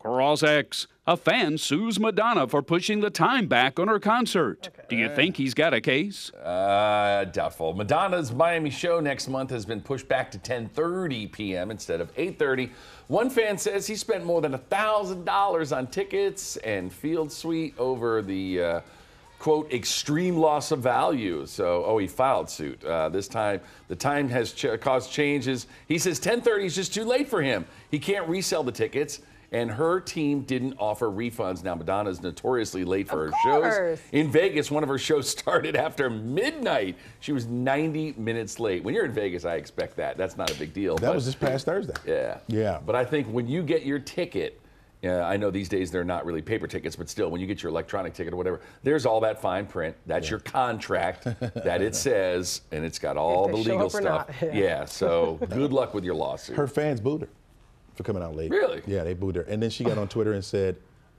Cross X. A fan sues Madonna for pushing the time back on her concert. Okay. Do you think he's got a case? Uh, doubtful. Madonna's Miami show next month has been pushed back to 10:30 p.m. instead of 8:30. One fan says he spent more than thousand dollars on tickets and field suite over the. Uh, quote, extreme loss of value. So, oh, he filed suit. Uh, this time, the time has ch caused changes. He says 1030 is just too late for him. He can't resell the tickets and her team didn't offer refunds. Now, Madonna is notoriously late for of her course. shows. In Vegas, one of her shows started after midnight. She was 90 minutes late. When you're in Vegas, I expect that. That's not a big deal. That but, was this past Thursday. Yeah. Yeah. But I think when you get your ticket, I know these days they're not really paper tickets, but still, when you get your electronic ticket or whatever, there's all that fine print. That's yeah. your contract that it says, and it's got all the legal stuff. Yeah. yeah. so good luck with your lawsuit. Her fans booed her for coming out late. Really? Yeah, they booed her. And then she got on Twitter and said,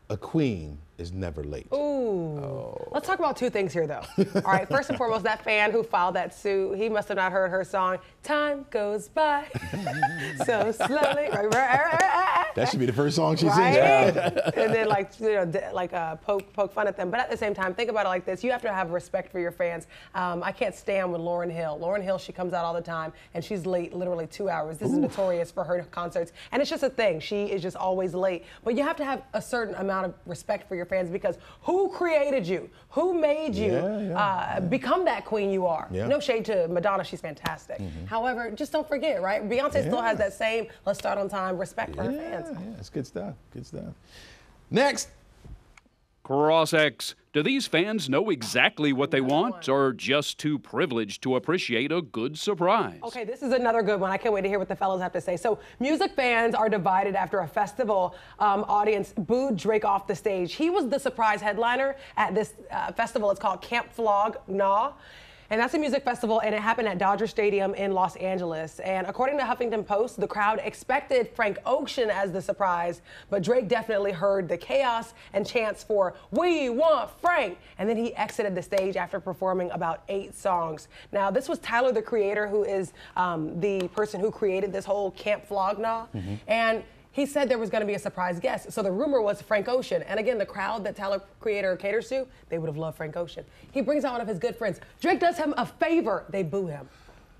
a queen is never late. Ooh. Oh. Let's talk about two things here, though. All right, first and foremost, that fan who filed that suit, he must have not heard her song, Time Goes By So Slowly. Right, right, right, that should be the first song she right? sings. Yeah. and then like you know like uh, poke poke fun at them, but at the same time think about it like this: you have to have respect for your fans. Um, I can't stand with Lauren Hill. Lauren Hill, she comes out all the time and she's late literally two hours. This Ooh. is notorious for her concerts, and it's just a thing. She is just always late. But you have to have a certain amount of respect for your fans because who created you? Who made you yeah, yeah, uh, become that queen you are? No shade to Madonna, she's fantastic. Mm -hmm. However, just don't forget, right? Beyonce still has that same let's start on time respect for her fans sense. Yeah, yeah, it's good stuff. Good stuff. Next. Cross X. Do these fans know exactly what they want or just too privileged to appreciate a good surprise? Okay, this is another good one. I can't wait to hear what the fellows have to say. So, music fans are divided after a festival um, audience booed Drake off the stage. He was the surprise headliner at this uh, festival. It's called Camp Flog Gnaw. And that's a music festival, and it happened at Dodger Stadium in Los Angeles. And according to Huffington Post, the crowd expected Frank Ocean as the surprise, but Drake definitely heard the chaos and chants for We Want Frank. And then he exited the stage after performing about eight songs. Now, this was Tyler, the creator, who is um, the person who created this whole Camp Flogna. Mm -hmm. And he said there was going to be a surprise guest. So the rumor was Frank Ocean. And again, the crowd that Tyler Creator caters to, they would have loved Frank Ocean. He brings out one of his good friends. Drake does him a favor. They boo him.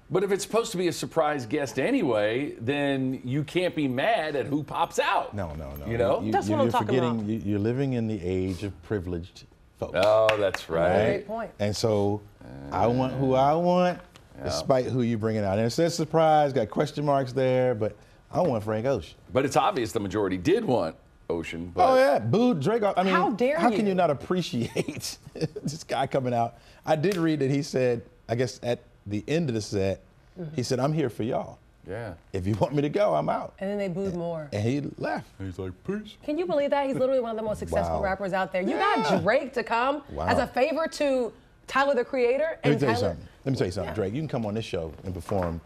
But if it's supposed to be a surprise guest anyway, then you can't be mad at who pops out. No, no, no. You know, you, that's you, what I'm talking forgetting, about. You, are living in the age of privileged folks. Oh, that's right. right? Great point. And so, uh, I want who I want, yeah. despite who you bringing out. And it says surprise, got question marks there, but I want Frank Ocean. But it's obvious the majority did want Ocean. But... Oh yeah, boo Drake. I mean, how dare How you? can you not appreciate this guy coming out? I did read that he said, I guess at the end of the set, mm -hmm. he mm-hmm. said, "I'm here for y'all." Yeah. If you want me to go, I'm out. And then they booed and, more. And he left. And he's like, peace. Can you believe that? He's literally one of the most successful wow. rappers out there. You yeah. got Drake to come wow. as a favor to Tyler the Creator. Let me tell Tyler... you something. Let me tell you something, yeah. Drake. You can come on this show and perform.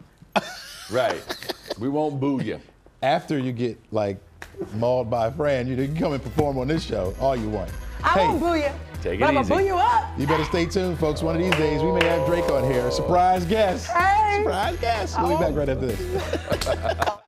right. We won't boo you. After you get like mauled by a friend, you can come and perform on this show all you want. I hey, won't boo you. Take it I'm gonna boo you up. You better stay tuned, folks. One of these days, we may have Drake on here. Surprise guest. Hey. Surprise guest. We'll be back right after this.